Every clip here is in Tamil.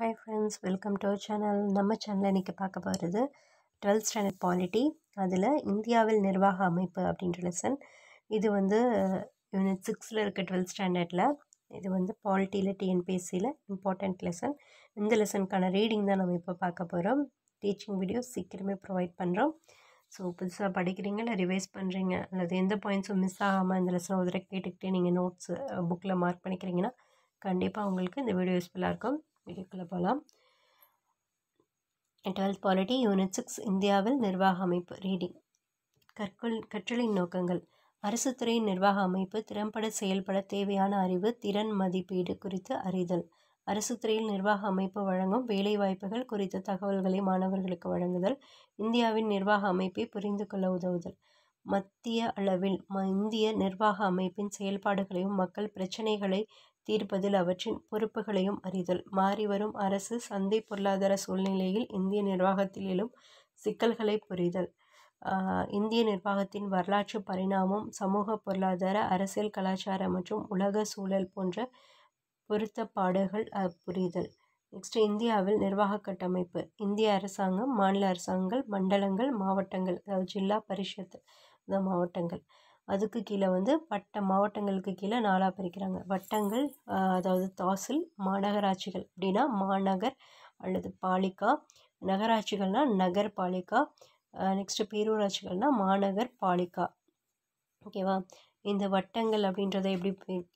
Hi friends welcome to channel நம்ம சேனலில் இன்றைக்கி பார்க்க போகிறது டுவெல்த் ஸ்டாண்டர்ட் பாலிட்டி அதில் இந்தியாவில் நிர்வாக அமைப்பு அப்படின்ற லெசன் இது வந்து யூனிட் சிக்ஸில் இருக்க டுவெல்த் ஸ்டாண்டர்டில் இது வந்து பாலிட்டியில் டிஎன்பிஎஸ்சியில் இம்பார்ட்டண்ட் லெசன் இந்த லெசனுக்கான ரீடிங் தான் நம்ம இப்போ பார்க்க போகிறோம் டீச்சிங் வீடியோ சீக்கிரமே ப்ரொவைட் பண்ணுறோம் ஸோ புதுசாக படிக்கிறீங்க இல்லை ரிவைஸ் பண்ணுறீங்க அல்லது எந்த பாயிண்ட்ஸும் மிஸ் ஆகாமல் இந்த லெசனை ஒரு கேட்டுக்கிட்டே நீங்கள் நோட்ஸு புக்கில் மார்க் பண்ணிக்கிறீங்கன்னா கண்டிப்பாக உங்களுக்கு இந்த வீடியோ யூஸ்ஃபுல்லாக இருக்கும் போகலாம் டுவெல்த் பாலிட்டி யூனிட் சிக்ஸ் இந்தியாவில் நிர்வாக அமைப்பு ரீடிங் கற்கொள் கற்றலின் நோக்கங்கள் அரசு துறையின் நிர்வாக அமைப்பு திறம்பட செயல்பட தேவையான அறிவு திறன் மதிப்பீடு குறித்து அறிதல் அரசு துறையில் நிர்வாக அமைப்பு வழங்கும் வேலைவாய்ப்புகள் குறித்த தகவல்களை மாணவர்களுக்கு வழங்குதல் இந்தியாவின் நிர்வாக அமைப்பை புரிந்து கொள்ள உதவுதல் மத்திய அளவில் இந்திய நிர்வாக அமைப்பின் செயல்பாடுகளையும் மக்கள் பிரச்சினைகளை தீர்ப்பதில் அவற்றின் பொறுப்புகளையும் அறிதல் மாறிவரும் அரசு சந்தை பொருளாதார சூழ்நிலையில் இந்திய நிர்வாகத்திலும் சிக்கல்களை புரிதல் இந்திய நிர்வாகத்தின் வரலாற்று பரிணாமம் சமூக பொருளாதார அரசியல் கலாச்சார மற்றும் உலக சூழல் போன்ற பொருத்தப்பாடுகள் புரிதல் நெக்ஸ்ட் இந்தியாவில் நிர்வாக கட்டமைப்பு இந்திய அரசாங்கம் மாநில அரசாங்கங்கள் மண்டலங்கள் மாவட்டங்கள் அதாவது ஜில்லா பரிஷத்து இந்த மாவட்டங்கள் அதுக்கு கீழே வந்து பட்ட மாவட்டங்களுக்கு கீழே நாலாக பிரிக்கிறாங்க வட்டங்கள் அதாவது தாசில் மாநகராட்சிகள் அப்படின்னா மாநகர் அல்லது பாலிகா நகராட்சிகள்னால் நகர் நெக்ஸ்ட்டு பேரூராட்சிகள்னால் மாநகர் பாலிக்கா ஓகேவா இந்த வட்டங்கள் அப்படின்றத எப்படி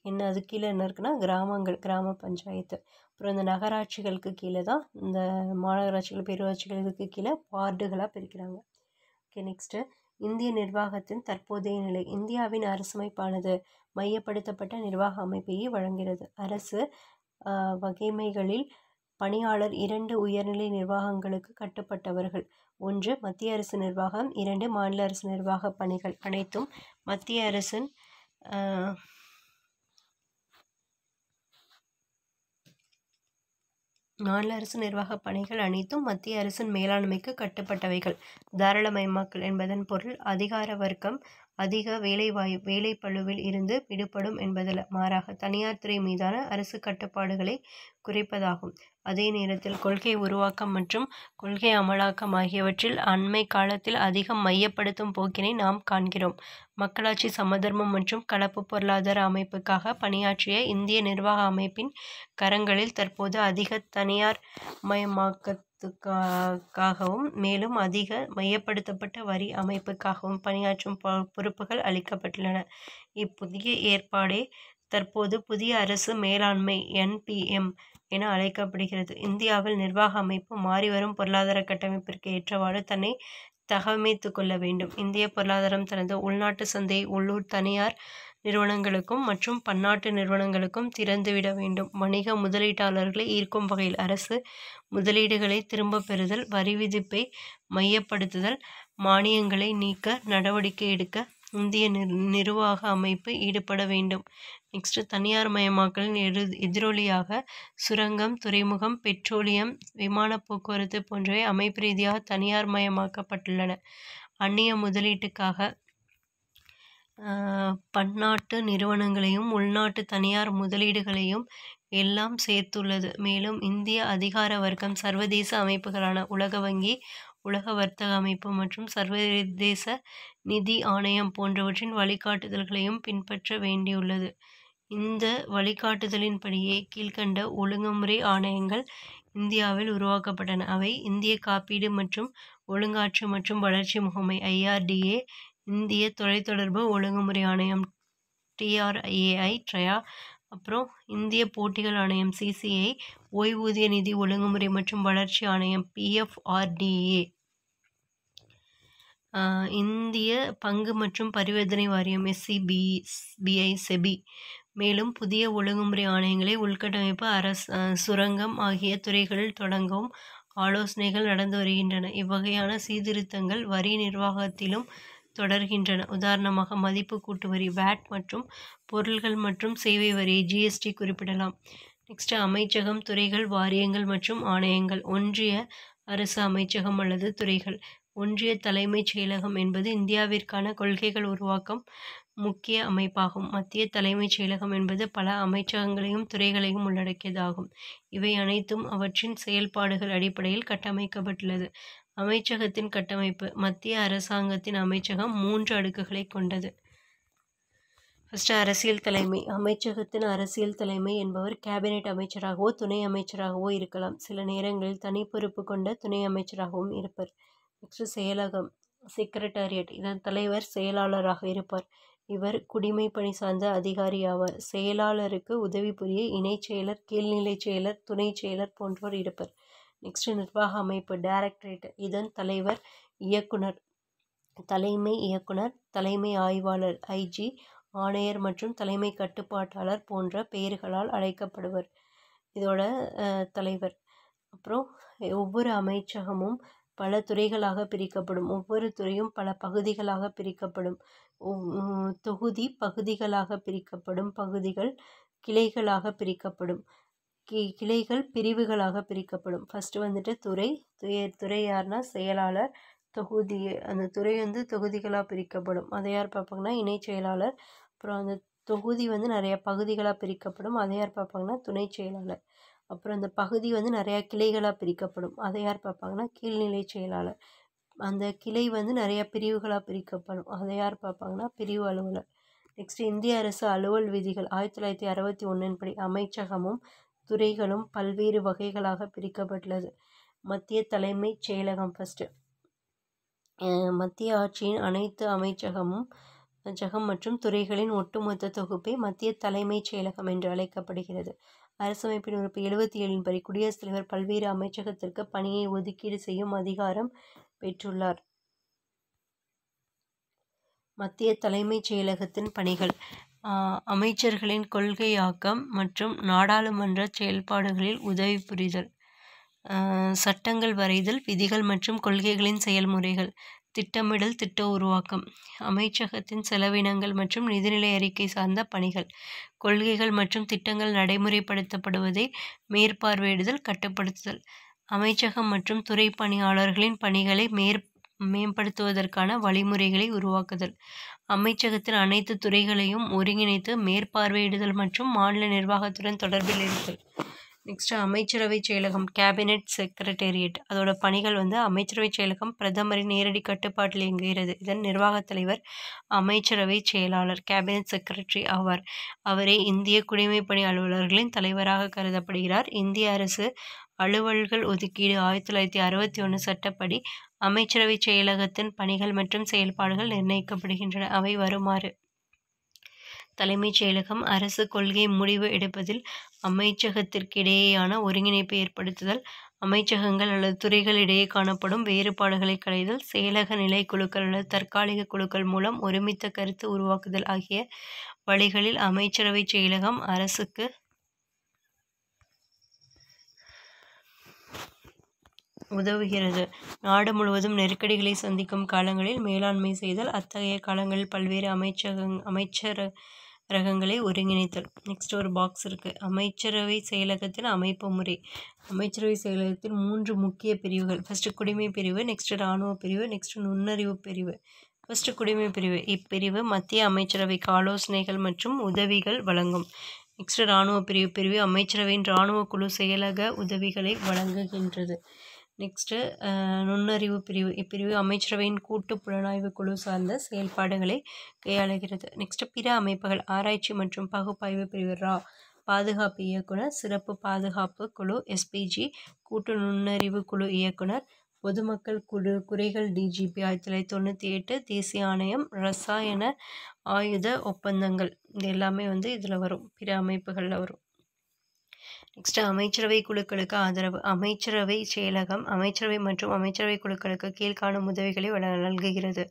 என்ன அது கீழே என்ன இருக்குன்னா கிராமங்கள் கிராம பஞ்சாயத்து அப்புறம் இந்த நகராட்சிகளுக்கு கீழே தான் இந்த மாநகராட்சிகள் பேரூராட்சிகளுக்கு கீழே வார்டுகளாக பிரிக்கிறாங்க ஓகே நெக்ஸ்ட்டு இந்திய நிர்வாகத்தின் தற்போதைய நிலை இந்தியாவின் அரசமைப்பானது மையப்படுத்தப்பட்ட நிர்வாக அமைப்பையே வழங்குகிறது அரசு வகைமைகளில் பணியாளர் இரண்டு உயர்நிலை நிர்வாகங்களுக்கு கட்டுப்பட்டவர்கள் ஒன்று மத்திய அரசு நிர்வாகம் இரண்டு மாநில அரசு நிர்வாக பணிகள் அனைத்தும் மத்திய அரசின் மாநில அரசு நிர்வாக பணிகள் அனைத்தும் மத்திய அரசின் மேலாண்மைக்கு கட்டுப்பட்டவைகள் தாராளமயமாக்கல் என்பதன் பொருள் அதிகார வர்க்கம் அதிக வேலைவாய் வேலைப்பழுவில் இருந்து விடுபடும் என்பதல்ல மாறாக தனியார் துறை மீதான அரசு கட்டுப்பாடுகளை குறைப்பதாகும் அதே நேரத்தில் கொள்கை உருவாக்கம் மற்றும் கொள்கை அமலாக்கம் ஆகியவற்றில் அண்மை காலத்தில் அதிகம் மையப்படுத்தும் போக்கினை நாம் காண்கிறோம் மக்களாட்சி சமதர்மம் மற்றும் கலப்பு பொருளாதார அமைப்புக்காக பணியாற்றிய இந்திய நிர்வாக அமைப்பின் கரங்களில் தற்போது அதிக தனியார் மயமாக்க த்துக்காகவும் மேலும் அதிக மையப்படுத்தப்பட்ட வரி அமைப்புக்காகவும் பணியாற்றும் பொ பொறுப்புகள் அளிக்கப்பட்டுள்ளன இப்புதிய ஏற்பாடே தற்போது புதிய அரசு மேலாண்மை என்பிஎம் என அழைக்கப்படுகிறது இந்தியாவில் நிர்வாக அமைப்பு மாறிவரும் பொருளாதார கட்டமைப்பிற்கு ஏற்றவாறு தன்னை தகவமைத்து கொள்ள வேண்டும் இந்திய பொருளாதாரம் தனது உள்நாட்டு சந்தை உள்ளூர் தனியார் நிறுவனங்களுக்கும் மற்றும் பன்னாட்டு நிறுவனங்களுக்கும் திறந்துவிட வேண்டும் வணிக முதலீட்டாளர்களை ஈர்க்கும் வகையில் அரசு முதலீடுகளை திரும்ப பெறுதல் வரி விதிப்பை மையப்படுத்துதல் மானியங்களை நீக்க நடவடிக்கை எடுக்க இந்திய நிர்வாக அமைப்பு ஈடுபட வேண்டும் நெக்ஸ்ட்டு தனியார் மயமாக்கலின் எரு எதிரொலியாக சுரங்கம் துறைமுகம் பெட்ரோலியம் விமான போக்குவரத்து போன்றவை அமைப்பு ரீதியாக தனியார் மயமாக்கப்பட்டுள்ளன அந்நிய முதலீட்டுக்காக பன்னாட்டு நிறுவனங்களையும் உள்நாட்டு தனியார் முதலீடுகளையும் எல்லாம் சேர்த்துள்ளது மேலும் இந்திய அதிகார வர்க்கம் சர்வதேச அமைப்புகளான உலக வங்கி உலக வர்த்தக அமைப்பு மற்றும் சர்வதேச நிதி ஆணையம் போன்றவற்றின் வழிகாட்டுதல்களையும் பின்பற்ற வேண்டியுள்ளது இந்த வழிகாட்டுதலின்படியே கீழ்கண்ட ஒழுங்குமுறை ஆணையங்கள் இந்தியாவில் உருவாக்கப்பட்டன அவை இந்திய காப்பீடு மற்றும் ஒழுங்காற்று மற்றும் வளர்ச்சி முகமை ஐஆர்டிஏ இந்திய தொலைத்தொடர்பு ஒழுங்குமுறை ஆணையம் டிஆர்ஐஏஐ ட்ரயா அப்புறம் இந்திய போட்டிகள் ஆணையம் சிசிஐ ஓய்வூதிய நிதி ஒழுங்குமுறை மற்றும் வளர்ச்சி ஆணையம் பிஎஃப்ஆர்டிஏ இந்திய பங்கு மற்றும் பரிவர்த்தனை வாரியம் எஸ்சிபி பிஐ செபி மேலும் புதிய ஒழுங்குமுறை ஆணையங்களை உள்கட்டமைப்பு அரசு சுரங்கம் ஆகிய துறைகளில் தொடங்கவும் ஆலோசனைகள் நடந்து வருகின்றன இவ்வகையான சீர்திருத்தங்கள் வரி நிர்வாகத்திலும் தொடர்கின்றன உதாரணமாக மதிப்பு கூட்டு வரி வேட் மற்றும் பொருள்கள் மற்றும் சேவை வரியை ஜிஎஸ்டி குறிப்பிடலாம் நெக்ஸ்ட் அமைச்சகம் துறைகள் வாரியங்கள் மற்றும் ஆணையங்கள் ஒன்றிய அரசு அமைச்சகம் அல்லது துறைகள் ஒன்றிய தலைமைச் செயலகம் என்பது இந்தியாவிற்கான கொள்கைகள் உருவாக்கம் முக்கிய அமைப்பாகும் மத்திய தலைமைச் செயலகம் என்பது பல அமைச்சகங்களையும் துறைகளையும் உள்ளடக்கியதாகும் இவை அனைத்தும் அவற்றின் செயல்பாடுகள் அடிப்படையில் கட்டமைக்கப்பட்டுள்ளது அமைச்சகத்தின் கட்டமைப்பு மத்திய அரசாங்கத்தின் அமைச்சகம் மூன்று அடுக்குகளை கொண்டது ஃபஸ்ட்டு அரசியல் தலைமை அமைச்சகத்தின் அரசியல் தலைமை என்பவர் கேபினெட் அமைச்சராகவோ துணை அமைச்சராகவோ இருக்கலாம் சில நேரங்களில் தனி பொறுப்பு கொண்ட துணை அமைச்சராகவும் இருப்பார் நெக்ஸ்ட் செயலகம் செக்ரட்டரியட் இதன் தலைவர் செயலாளராக இருப்பார் இவர் குடிமை பணி சார்ந்த அதிகாரி ஆவார் செயலாளருக்கு உதவி புரிய இணைச் செயலர் கீழ்நிலை செயலர் துணை செயலர் போன்றோர் இருப்பர் நெக்ஸ்ட்டு நிர்வாக அமைப்பு டைரக்டரேட் இதன் தலைவர் இயக்குனர் தலைமை இயக்குனர் தலைமை ஆய்வாளர் ஐஜி ஆணையர் மற்றும் தலைமை கட்டுப்பாட்டாளர் போன்ற பெயர்களால் அழைக்கப்படுவர் இதோட தலைவர் அப்புறம் ஒவ்வொரு அமைச்சகமும் பல துறைகளாக பிரிக்கப்படும் ஒவ்வொரு துறையும் பல பகுதிகளாக பிரிக்கப்படும் தொகுதி பகுதிகளாக பிரிக்கப்படும் பகுதிகள் கிளைகளாக பிரிக்கப்படும் கி கிளைகள் பிரிவுகளாக பிரிக்கப்படும் ஃபஸ்ட்டு வந்துட்டு துறை துய துறை யாருன்னா செயலாளர் தொகுதி அந்த துறை வந்து தொகுதிகளாக பிரிக்கப்படும் அதை யார் பார்ப்பாங்கன்னா இணை செயலாளர் அப்புறம் அந்த தொகுதி வந்து நிறையா பகுதிகளாக பிரிக்கப்படும் அதை யார் பார்ப்பாங்கன்னா துணை செயலாளர் அப்புறம் அந்த பகுதி வந்து நிறையா கிளைகளாக பிரிக்கப்படும் அதை யார் பார்ப்பாங்கன்னா கீழ்நிலை செயலாளர் அந்த கிளை வந்து நிறையா பிரிவுகளாக பிரிக்கப்படும் அதை யார் பார்ப்பாங்கன்னா பிரிவு அலுவலர் நெக்ஸ்ட் இந்திய அரசு அலுவல் விதிகள் ஆயிரத்தி தொள்ளாயிரத்தி அறுபத்தி ஒன்றின்படி அமைச்சகமும் துறைகளும் பல்வேறு வகைகளாக பிரிக்கப்பட்டுள்ளது மத்திய தலைமைச் செயலகம் ஃபஸ்ட்டு மத்திய ஆட்சியின் அனைத்து அமைச்சகமும் அமைச்சகம் மற்றும் துறைகளின் ஒட்டுமொத்த தொகுப்பே மத்திய தலைமைச் செயலகம் என்று அழைக்கப்படுகிறது அரசமைப்பின் உறுப்பு எழுபத்தி ஏழின் படி குடியரசுத் தலைவர் பல்வேறு அமைச்சகத்திற்கு பணியை ஒதுக்கீடு செய்யும் அதிகாரம் பெற்றுள்ளார் மத்திய தலைமைச் செயலகத்தின் பணிகள் அமைச்சர்களின் கொள்கையாக்கம் மற்றும் நாடாளுமன்ற செயல்பாடுகளில் உதவி புரிதல் சட்டங்கள் வரைதல் விதிகள் மற்றும் கொள்கைகளின் செயல்முறைகள் திட்டமிடல் திட்ட உருவாக்கம் அமைச்சகத்தின் செலவினங்கள் மற்றும் நிதிநிலை அறிக்கை சார்ந்த பணிகள் கொள்கைகள் மற்றும் திட்டங்கள் நடைமுறைப்படுத்தப்படுவதை மேற்பார்வையிடுதல் கட்டுப்படுத்துதல் அமைச்சகம் மற்றும் துறை பணியாளர்களின் பணிகளை மேற் மேம்படுத்துவதற்கான வழிமுறைகளை உருவாக்குதல் அமைச்சகத்தில் அனைத்து துறைகளையும் ஒருங்கிணைத்து மேற்பார்வையிடுதல் மற்றும் மாநில நிர்வாகத்துடன் தொடர்பில் இருத்தல் நெக்ஸ்ட்டு அமைச்சரவை செயலகம் கேபினெட் செக்ரட்டேரியட் அதோட பணிகள் வந்து அமைச்சரவை செயலகம் பிரதமரின் நேரடி கட்டுப்பாட்டில் இயங்குகிறது இதன் நிர்வாகத் தலைவர் அமைச்சரவை செயலாளர் கேபினெட் செக்ரட்டரி ஆவார் அவரே இந்திய குடிமைப்பணி அலுவலர்களின் தலைவராக கருதப்படுகிறார் இந்திய அரசு அலுவல்கள் ஒதுக்கீடு ஆயிரத்தி தொள்ளாயிரத்தி அறுபத்தி ஒன்று சட்டப்படி அமைச்சரவை செயலகத்தின் பணிகள் மற்றும் செயல்பாடுகள் நிர்ணயிக்கப்படுகின்றன அவை வருமாறு தலைமைச் செயலகம் அரசு கொள்கை முடிவு எடுப்பதில் அமைச்சகத்திற்கிடையேயான ஒருங்கிணைப்பை ஏற்படுத்துதல் அமைச்சகங்கள் அல்லது துறைகளிடையே காணப்படும் வேறுபாடுகளை களைதல் செயலக நிலை குழுக்கள் அல்லது தற்காலிக குழுக்கள் மூலம் ஒருமித்த கருத்து உருவாக்குதல் ஆகிய வழிகளில் அமைச்சரவை செயலகம் அரசுக்கு உதவுகிறது நாடு முழுவதும் நெருக்கடிகளை சந்திக்கும் காலங்களில் மேலாண்மை செய்தல் அத்தகைய காலங்களில் பல்வேறு அமைச்சகங் அமைச்சர் ரகங்களை ஒருங்கிணைத்தல் நெக்ஸ்ட் ஒரு பாக்ஸ் இருக்குது அமைச்சரவை செயலகத்தில் அமைப்பு முறை அமைச்சரவை செயலகத்தில் மூன்று முக்கிய பிரிவுகள் ஃபஸ்ட்டு குடிமை பிரிவு நெக்ஸ்ட்டு இராணுவ பிரிவு நெக்ஸ்ட்டு நுண்ணறிவு பிரிவு ஃபஸ்ட்டு குடிமை பிரிவு இப்பிரிவு மத்திய அமைச்சரவைக்கு ஆலோசனைகள் மற்றும் உதவிகள் வழங்கும் நெக்ஸ்ட் இராணுவ பிரிவு பிரிவு அமைச்சரவையின் இராணுவ குழு செயலக உதவிகளை வழங்குகின்றது நெக்ஸ்ட்டு uh, நுண்ணறிவு பிரிவு இப்பிரிவு அமைச்சரவையின் கூட்டு புலனாய்வு குழு சார்ந்த செயல்பாடுகளை கையாளுகிறது நெக்ஸ்ட்டு பிற அமைப்புகள் ஆராய்ச்சி மற்றும் பகுப்பாய்வு பிரிவு ரா பாதுகாப்பு இயக்குனர் சிறப்பு பாதுகாப்பு குழு எஸ்பிஜி கூட்டு நுண்ணறிவு குழு இயக்குனர் பொதுமக்கள் குழு குறைகள் டிஜிபி ஆயிரத்தி தொள்ளாயிரத்தி தொண்ணூற்றி எட்டு தேசிய ஆணையம் ரசாயன ஆயுத ஒப்பந்தங்கள் இது எல்லாமே வந்து இதில் வரும் பிற அமைப்புகளில் வரும் நெக்ஸ்ட்டு அமைச்சரவை குழுக்களுக்கு ஆதரவு அமைச்சரவை செயலகம் அமைச்சரவை மற்றும் அமைச்சரவை குழுக்களுக்கு கீழ்காணும் உதவிகளை நல்குகிறது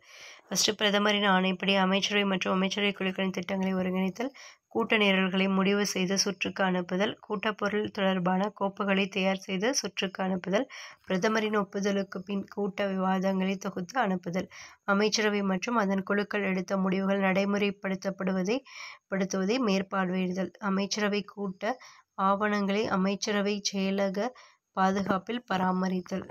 ஃபஸ்ட்டு பிரதமரின் ஆணைப்படி அமைச்சரவை மற்றும் அமைச்சரவை குழுக்களின் திட்டங்களை ஒருங்கிணைத்தல் கூட்ட நிரல்களை முடிவு செய்து சுற்றுக்கு அனுப்புதல் கூட்டப்பொருள் தொடர்பான கோப்புகளை தயார் செய்து சுற்றுக்கு அனுப்புதல் பிரதமரின் ஒப்புதலுக்கு பின் கூட்ட விவாதங்களை தொகுத்து அனுப்புதல் அமைச்சரவை மற்றும் அதன் குழுக்கள் எடுத்த முடிவுகள் நடைமுறைப்படுத்தப்படுவதை படுத்துவதை மேற்பார்வையிடுதல் அமைச்சரவை கூட்ட ஆவணங்களை அமைச்சரவை செயலக பாதுகாப்பில் பராமரித்தல்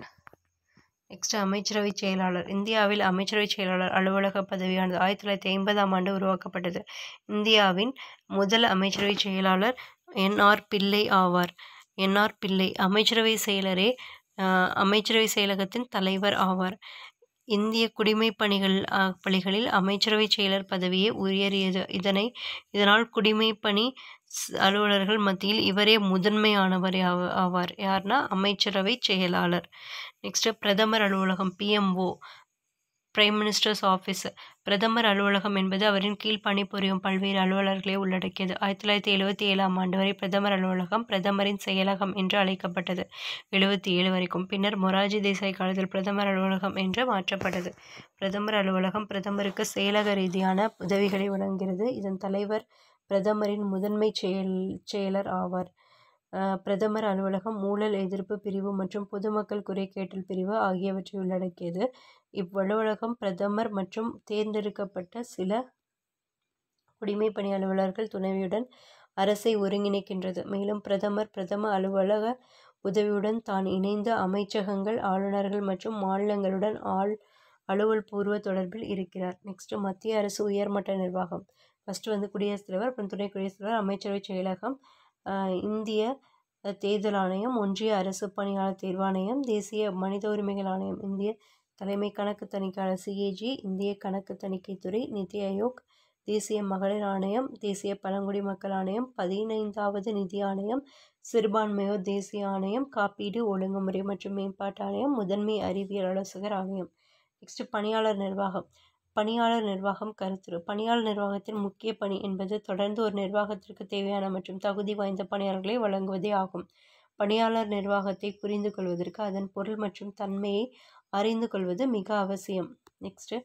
நெக்ஸ்ட் அமைச்சரவை செயலாளர் இந்தியாவில் அமைச்சரவை செயலாளர் அலுவலக பதவியானது ஆயிரத்தி தொள்ளாயிரத்தி ஐம்பதாம் ஆண்டு உருவாக்கப்பட்டது இந்தியாவின் முதல் அமைச்சரவை செயலாளர் என்ஆர் பிள்ளை ஆவார் என்ஆர் பிள்ளை அமைச்சரவை செயலரே அமைச்சரவை செயலகத்தின் தலைவர் ஆவார் இந்திய குடிமை பணிகள் பணிகளில் அமைச்சரவை செயலர் பதவியே உயரியது இதனை இதனால் குடிமை பணி அலுவலர்கள் மத்தியில் இவரே முதன்மையானவர் ஆவார் யார்னா அமைச்சரவை செயலாளர் நெக்ஸ்ட்டு பிரதமர் அலுவலகம் பிஎம்ஓ பிரைம் மினிஸ்டர்ஸ் ஆஃபீஸ் பிரதமர் அலுவலகம் என்பது அவரின் கீழ் பணிபுரியும் பல்வேறு அலுவலர்களை உள்ளடக்கியது ஆயிரத்தி தொள்ளாயிரத்தி எழுபத்தி ஏழாம் ஆண்டு வரை பிரதமர் அலுவலகம் பிரதமரின் செயலகம் என்று அழைக்கப்பட்டது எழுபத்தி ஏழு வரைக்கும் பின்னர் மொராஜி தேசாய் காலத்தில் பிரதமர் அலுவலகம் என்று மாற்றப்பட்டது பிரதமர் அலுவலகம் பிரதமருக்கு செயலக ரீதியான உதவிகளை வழங்குகிறது இதன் தலைவர் பிரதமரின் முதன்மை செயல் செயலர் ஆவார் பிரதமர் அலுவலகம் ஊழல் எதிர்ப்பு பிரிவு மற்றும் பொதுமக்கள் குறை கேட்டல் பிரிவு ஆகியவற்றை உள்ளடக்கியது இவ்வலுவலகம் பிரதமர் மற்றும் தேர்ந்தெடுக்கப்பட்ட சில குடிமை பணி அலுவலர்கள் துணைவியுடன் அரசை ஒருங்கிணைக்கின்றது மேலும் பிரதமர் பிரதம அலுவலக உதவியுடன் தான் இணைந்த அமைச்சகங்கள் ஆளுநர்கள் மற்றும் மாநிலங்களுடன் ஆள் அலுவல் பூர்வ தொடர்பில் இருக்கிறார் நெக்ஸ்ட் மத்திய அரசு உயர்மட்ட நிர்வாகம் ஃபஸ்ட்டு வந்து குடியரசுத் தலைவர் அப்புறம் துணை குடியரசுத் தலைவர் அமைச்சரவை செயலகம் இந்திய தேர்தல் ஆணையம் ஒன்றிய அரசு பணியாளர் தேர்வாணையம் தேசிய மனித உரிமைகள் ஆணையம் இந்திய தலைமை கணக்கு தணிக்கையாளர் சிஏஜி இந்திய கணக்கு தணிக்கைத்துறை நிதி ஆயோக் தேசிய மகளிர் ஆணையம் தேசிய பழங்குடி மக்கள் ஆணையம் பதினைந்தாவது நிதி ஆணையம் சிறுபான்மையோர் தேசிய ஆணையம் காப்பீடு ஒழுங்குமுறை மற்றும் மேம்பாட்டு ஆணையம் முதன்மை அறிவியல் ஆலோசகர் ஆணையம் நெக்ஸ்ட் பணியாளர் நிர்வாகம் பணியாளர் நிர்வாகம் கருத்துரு பணியாளர் நிர்வாகத்தின் முக்கிய பணி என்பது தொடர்ந்து ஒரு நிர்வாகத்திற்கு தேவையான மற்றும் தகுதி வாய்ந்த பணியாளர்களை வழங்குவதே ஆகும் பணியாளர் நிர்வாகத்தை புரிந்து கொள்வதற்கு அதன் பொருள் மற்றும் தன்மையை அறிந்து கொள்வது மிக அவசியம் நெக்ஸ்ட்டு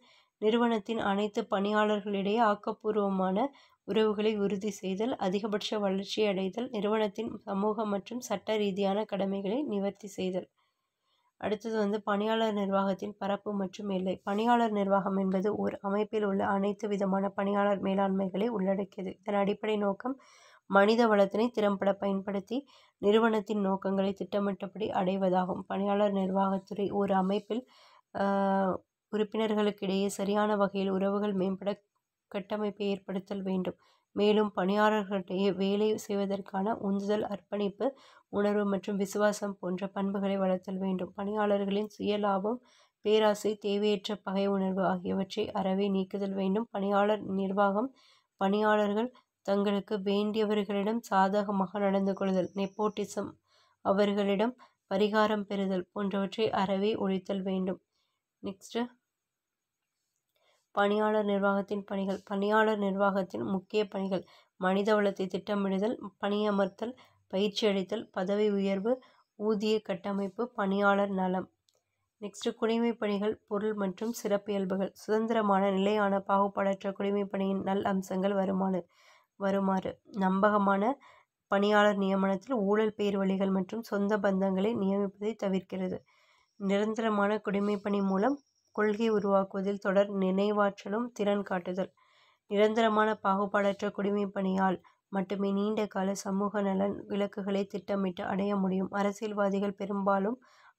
நிறுவனத்தின் அனைத்து பணியாளர்களிடையே ஆக்கப்பூர்வமான உறவுகளை உறுதி செய்தல் அதிகபட்ச வளர்ச்சி அடைதல் நிறுவனத்தின் சமூக மற்றும் சட்ட ரீதியான கடமைகளை நிவர்த்தி செய்தல் அடுத்தது வந்து பணியாளர் நிர்வாகத்தின் பரப்பு மற்றும் எல்லை பணியாளர் நிர்வாகம் என்பது ஓர் அமைப்பில் உள்ள அனைத்து விதமான பணியாளர் மேலாண்மைகளை உள்ளடக்கியது இதன் அடிப்படை நோக்கம் மனித வளத்தினை திறம்பட பயன்படுத்தி நிறுவனத்தின் நோக்கங்களை திட்டமிட்டபடி அடைவதாகும் பணியாளர் நிர்வாகத்துறை ஒரு அமைப்பில் உறுப்பினர்களுக்கிடையே சரியான வகையில் உறவுகள் மேம்பட கட்டமைப்பை ஏற்படுத்தல் வேண்டும் மேலும் பணியாளர்களிடையே வேலை செய்வதற்கான உந்துதல் அர்ப்பணிப்பு உணர்வு மற்றும் விசுவாசம் போன்ற பண்புகளை வளர்த்தல் வேண்டும் பணியாளர்களின் சுய லாபம் பேராசை தேவையற்ற பகை உணர்வு ஆகியவற்றை அறவே நீக்குதல் வேண்டும் பணியாளர் நிர்வாகம் பணியாளர்கள் தங்களுக்கு வேண்டியவர்களிடம் சாதகமாக நடந்து கொள்ளுதல் நெப்போட்டிசம் அவர்களிடம் பரிகாரம் பெறுதல் போன்றவற்றை அறவே ஒழித்தல் வேண்டும் நெக்ஸ்ட்டு பணியாளர் நிர்வாகத்தின் பணிகள் பணியாளர் நிர்வாகத்தின் முக்கிய பணிகள் மனித வளத்தை திட்டமிடுதல் பணியமர்த்தல் பயிற்சி அளித்தல் பதவி உயர்வு ஊதிய கட்டமைப்பு பணியாளர் நலம் நெக்ஸ்ட் குடிமை பணிகள் பொருள் மற்றும் சிறப்பியல்புகள் சுதந்திரமான நிலையான பாகுபாடற்ற குடிமை பணியின் நல் அம்சங்கள் வருமாறு வருமாறு நம்பகமான பணியாளர் நியமனத்தில் ஊழல் பேர் வழிகள் மற்றும் சொந்த பந்தங்களை நியமிப்பதை தவிர்க்கிறது நிரந்தரமான குடிமைப்பணி மூலம் கொள்கை உருவாக்குவதில் தொடர் நினைவாற்றலும் திறன் காட்டுதல் நிரந்தரமான பாகுபாடற்ற குடிமைப்பணியால் மட்டுமே நீண்ட கால சமூக நலன் இலக்குகளை திட்டமிட்டு அடைய முடியும் அரசியல்வாதிகள் பெரும்பாலும்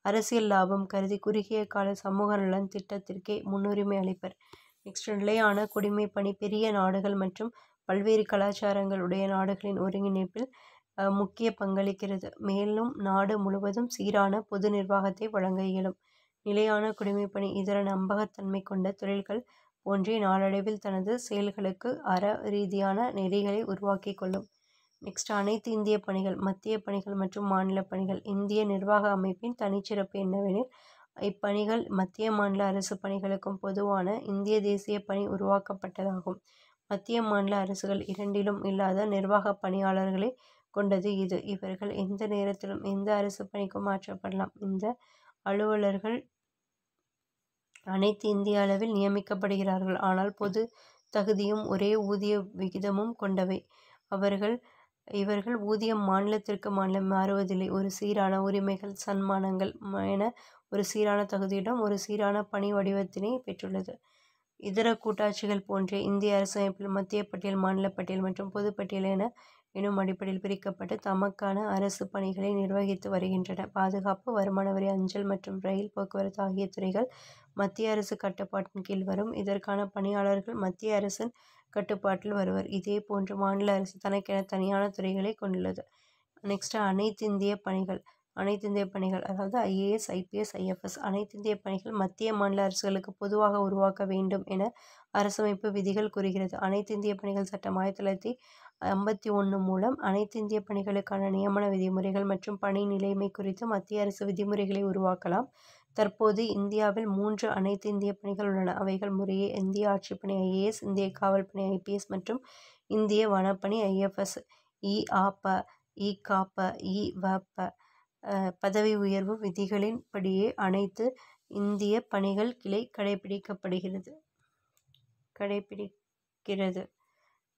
அரசியல் லாபம் கருதி குறுகிய கால சமூக நலன் திட்டத்திற்கே முன்னுரிமை அளிப்பர் நெக்ஸ்ட் நிலையான குடிமைப்பணி பெரிய நாடுகள் மற்றும் பல்வேறு கலாச்சாரங்களுடைய நாடுகளின் ஒருங்கிணைப்பில் முக்கிய பங்களிக்கிறது மேலும் நாடு முழுவதும் சீரான பொது நிர்வாகத்தை வழங்க இயலும் நிலையான குடிமைப்பணி இதர நம்பகத்தன்மை கொண்ட தொழில்கள் போன்றே நாளடைவில் தனது செயல்களுக்கு அற ரீதியான நெறிகளை உருவாக்கி கொள்ளும் நெக்ஸ்ட் அனைத்து இந்திய பணிகள் மத்திய பணிகள் மற்றும் மாநில பணிகள் இந்திய நிர்வாக அமைப்பின் தனிச்சிறப்பு என்னவெனில் இப்பணிகள் மத்திய மாநில அரசு பணிகளுக்கும் பொதுவான இந்திய தேசிய பணி உருவாக்கப்பட்டதாகும் மத்திய மாநில அரசுகள் இரண்டிலும் இல்லாத நிர்வாக பணியாளர்களை கொண்டது இது இவர்கள் எந்த நேரத்திலும் எந்த அரசு பணிக்கும் மாற்றப்படலாம் இந்த அலுவலர்கள் அனைத்து இந்திய அளவில் நியமிக்கப்படுகிறார்கள் ஆனால் பொது தகுதியும் ஒரே ஊதிய விகிதமும் கொண்டவை அவர்கள் இவர்கள் ஊதியம் மாநிலத்திற்கு மாநிலம் மாறுவதில்லை ஒரு சீரான உரிமைகள் சன்மானங்கள் என ஒரு சீரான தகுதியிடம் ஒரு சீரான பணி வடிவத்தினை பெற்றுள்ளது இதர கூட்டாட்சிகள் போன்றே இந்திய அரசமைப்பில் மத்திய பட்டியல் மாநில பட்டியல் மற்றும் பொது பட்டியல் என எனும் அடிப்படையில் பிரிக்கப்பட்டு தமக்கான அரசு பணிகளை நிர்வகித்து வருகின்றன பாதுகாப்பு வருமான வரி அஞ்சல் மற்றும் ரயில் போக்குவரத்து ஆகிய துறைகள் மத்திய அரசு கட்டுப்பாட்டின் கீழ் வரும் இதற்கான பணியாளர்கள் மத்திய அரசின் கட்டுப்பாட்டில் வருவர் இதே போன்று மாநில அரசு தனக்கென தனியான துறைகளை கொண்டுள்ளது நெக்ஸ்ட் அனைத்து இந்திய பணிகள் அனைத்திந்திய பணிகள் அதாவது ஐஏஎஸ் ஐபிஎஸ் ஐஎஃப்எஸ் அனைத்திந்திய பணிகள் மத்திய மாநில அரசுகளுக்கு பொதுவாக உருவாக்க வேண்டும் என அரசமைப்பு விதிகள் கூறுகிறது அனைத்திந்திய பணிகள் சட்டம் ஆயிரத்தி தொள்ளாயிரத்தி ஐம்பத்தி ஒன்று மூலம் அனைத்திந்திய பணிகளுக்கான நியமன விதிமுறைகள் மற்றும் பணி நிலைமை குறித்து மத்திய அரசு விதிமுறைகளை உருவாக்கலாம் தற்போது இந்தியாவில் மூன்று அனைத்து இந்திய பணிகள் உள்ளன அவைகள் முறையே இந்திய ஆட்சிப்பணி ஐஏஎஸ் இந்திய காவல் பணி ஐபிஎஸ் மற்றும் இந்திய வனப்பணி ஐஎஃப்எஸ் இ காப்ப இ வப்ப பதவி உயர்வு விதிகளின் படியே அனைத்து இந்திய பணிகள் கிளை கடைப்பிடிக்கப்படுகிறது கடைப்பிடிக்கிறது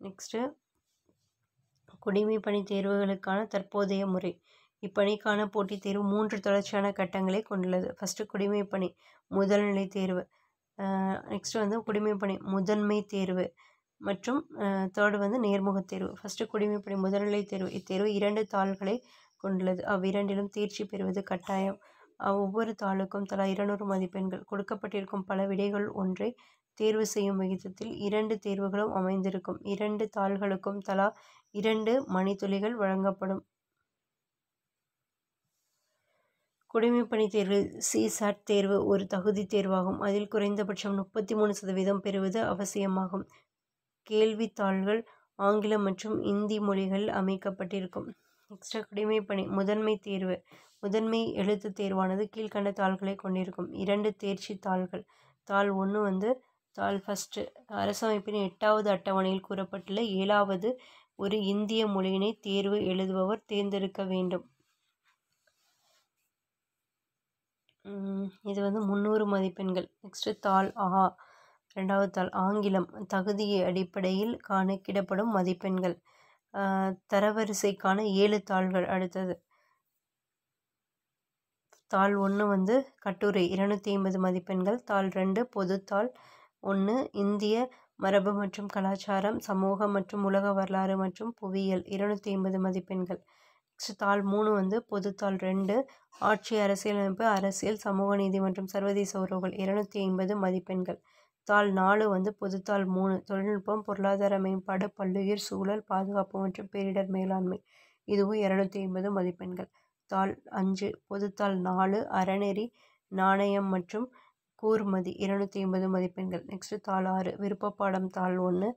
நெக்ஸ்ட்டு குடிமை பணி தேர்வுகளுக்கான தற்போதைய முறை இப்பணிக்கான போட்டித் தேர்வு மூன்று தொடர்ச்சியான கட்டங்களை கொண்டுள்ளது ஃபஸ்ட்டு குடிமை பணி முதல்நிலை தேர்வு நெக்ஸ்ட்டு வந்து குடிமை பணி முதன்மை தேர்வு மற்றும் தேர்டு வந்து நேர்முகத் தேர்வு ஃபஸ்ட்டு குடிமைப்பணி முதல்நிலை தேர்வு இத்தேர்வு இரண்டு தாள்களை கொண்டுள்ளது அவ்விரண்டிலும் தேர்ச்சி பெறுவது கட்டாயம் ஒவ்வொரு தாளுக்கும் தலா இருநூறு மதிப்பெண்கள் கொடுக்கப்பட்டிருக்கும் பல விடைகள் ஒன்றை தேர்வு செய்யும் விகிதத்தில் இரண்டு தேர்வுகளும் அமைந்திருக்கும் இரண்டு தாள்களுக்கும் தலா இரண்டு மணித்துளிகள் வழங்கப்படும் குடிமைப்பணி தேர்வு சிசாட் தேர்வு ஒரு தகுதி தேர்வாகும் அதில் குறைந்தபட்சம் முப்பத்தி மூணு சதவீதம் பெறுவது அவசியமாகும் கேள்வித்தாள்கள் ஆங்கிலம் மற்றும் இந்தி மொழிகளில் அமைக்கப்பட்டிருக்கும் குடிமை பணி முதன்மை தேர்வு முதன்மை எழுத்து தேர்வானது கீழ்கண்ட தாள்களை கொண்டிருக்கும் இரண்டு தேர்ச்சி தாள்கள் தாள் ஒன்று வந்து தாள் ஃபஸ்ட்டு அரசமைப்பின் எட்டாவது அட்டவணையில் கூறப்பட்டுள்ள ஏழாவது ஒரு இந்திய மொழியினை தேர்வு எழுதுபவர் தேர்ந்தெடுக்க வேண்டும் இது வந்து முந்நூறு மதிப்பெண்கள் நெக்ஸ்ட்டு தாள் ஆ ரெண்டாவது தாள் ஆங்கிலம் தகுதியை அடிப்படையில் கணக்கிடப்படும் மதிப்பெண்கள் தரவரிசைக்கான ஏழு தாள்கள் அடுத்தது தாள் ஒன்று வந்து கட்டுரை இருநூற்றி ஐம்பது மதிப்பெண்கள் தாள் ரெண்டு பொதுத்தாள் ஒன்று இந்திய மரபு மற்றும் கலாச்சாரம் சமூக மற்றும் உலக வரலாறு மற்றும் புவியியல் இருநூற்றி ஐம்பது மதிப்பெண்கள் நெக்ஸ்ட் தாள் மூணு வந்து பொதுத்தாள் ரெண்டு ஆட்சி அரசியலமைப்பு அரசியல் சமூக நீதி மற்றும் சர்வதேச உறவுகள் இருநூற்றி ஐம்பது மதிப்பெண்கள் தாள் நாலு வந்து பொதுத்தாள் மூணு தொழில்நுட்பம் பொருளாதார மேம்பாடு பல்லுயிர் சூழல் பாதுகாப்பு மற்றும் பேரிடர் மேலாண்மை இதுவும் இரநூத்தி ஐம்பது மதிப்பெண்கள் தாள் அஞ்சு பொதுத்தாள் நாலு அறநெறி நாணயம் மற்றும் கூர்மதி இருநூற்றி ஐம்பது மதிப்பெண்கள் நெக்ஸ்ட்டு தாள் ஆறு விருப்பப்பாடம் தாள் ஒன்று